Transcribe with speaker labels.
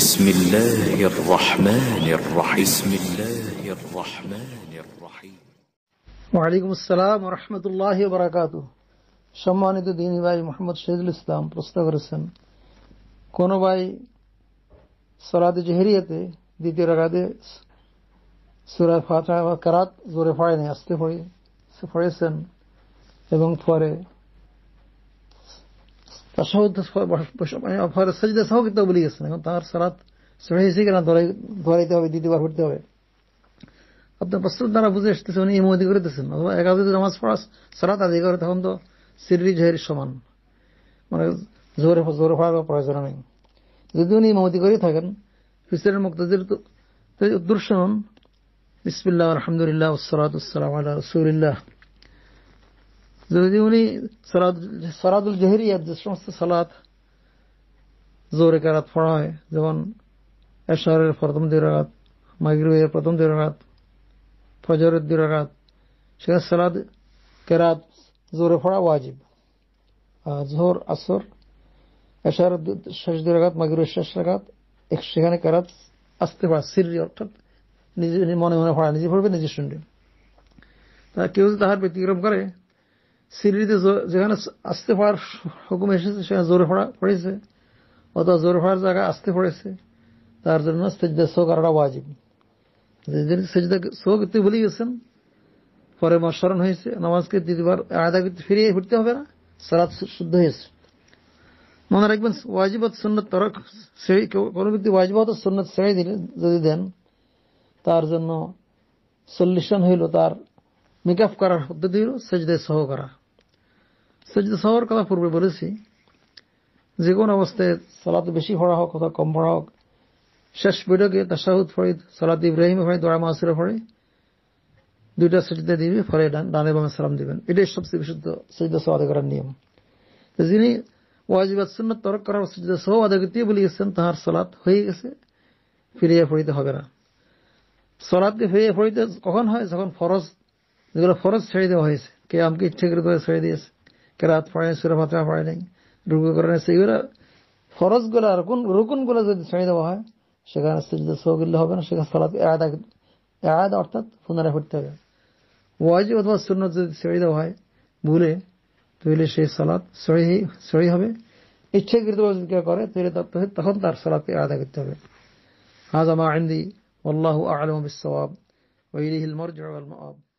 Speaker 1: بسم الله الرحمن الرحيم بسم الله الرحمن الرحيم وعليكم السلام ورحمة الله وبركاته شمعنا ديني باي محمد شهد الإسلام برستغرسن كونو باي صلاة جهرية تي دي تي رغا دي سورة فاتحة وكرات زورة فاينة استفوري سفوري سن ايبان فاري তার সহ সাজিদা সহ কিন্তু বলে গেছেন এখন তার সারাত সহি কেন ধরাইতে হবে দ্বিতীয়বার পড়তে হবে আপনার প্রস্তুত দ্বারা বুঝে এসতেছে উনি ইমতি করতেছেন অথবা একা যদি নামাজ পড়া সারাত আদি করে তখন তো সিররি জহের সমান মানে জোরে জোরে পড়ার প্রয়োজন নেই যদি উনি ইমামতি করে থাকেন ফিসরের মুক্তাদের তো উদ্দর্শন বিসমিল্লাহ আলহামদুলিল্লাহ সালাত আলা রসুলিল্লাহ যদি উনি সরাদুল জেহরিয়ার যে সমস্ত সালাত জোরে কারাত পড়া হয় যেমন এশারের প্রথম দুই রাত মাগরিবের প্রথম দুই ফজরের দুই সেখানে সালাদ কেরাত জোরে পড়া ওয়াজিব জোহর আসর এশারের শেষ দুই রাত মাগরিবের শেষ রাত সেখানে কেরাত আসতে পারে সিরি অর্থাৎ নিজে মনে মনে পড়া নিজে পড়বে নিজে শুনবে তা কেউ যদি তাহার ব্যতিক্রম করে সিঁড়িতে যেখানে আসতে পারার হুকুম এসেছে সেখানে জোরে পড়েছে অথবা জোরে পড়ার জায়গায় আসতে পড়েছে তার জন্য সেজদা শো করাটা ওয়াজিব সেজদা শো করতে ভুলে গেছেন পরে মশরণ হয়েছে নামাজকে দ্বিতীয়বার আয়দা করতে ফিরিয়ে ঘুরতে হবে না সারাত শুদ্ধ হয়েছে মনে রাখবেন ওয়াজিবত সুন্নত তরক সেই কোনো ব্যক্তি ওয়াজিবত সুন্নত ছেড়ে দিলে যদি দেন তার জন্য সল্লিশন হইল তার মেকআপ করার পদ্ধতি হইল সেজদে সহ করা সেজদা সবার কথা পূর্বে বলেছি যে কোন অবস্থায় সালাত বেশি ভরা হোক অথবা কম ভরা হোক শেষ বৈঠকে তাসাহুদ ফরিদ সালাত ইব্রাহিম ফরিদ দোয়া মাসুরা ফরে দুইটা সেজদা দিবে ফরে ডান এবং সালাম দিবেন এটাই সবচেয়ে বিশুদ্ধ সেজদা সহ আদায় করার নিয়ম যিনি ওয়াজিবাত সুন্নত তরক করার সেজদা সহ আদায় করতে বলে গেছেন তাহার সালাত হয়ে গেছে ফিরিয়ে ফরিতে হবে না সলাদকে ফিরিয়ে ফরিতে কখন হয় যখন ফরজ যেগুলো ফরজ ছেড়ে দেওয়া হয়েছে কে আমকে ইচ্ছে করে ছেড়ে দিয়েছে কেরাত পড়ে সুরা ফাতমা পড়ে নাই রুকু করে নাই সেগুলো ফরজগুলো রুকুন গুলো যদি ছেড়ে দেওয়া হয় সেখানে সিজদা সহগুলো হবে না সেখানে সালাত এড়াদা অর্থাৎ পুনরায় ফুটতে হবে ওয়াজি অথবা সুন্নত যদি ছেড়ে দেওয়া হয় ভুলে তাহলে সেই সালাত সহি হবে ইচ্ছাকৃত জিজ্ঞাসা করে তাহলে তখন তার সালাতকে আদা করতে হবে হাজামা আন্দি والله أعلم بالصواب وإليه المرجع والمآب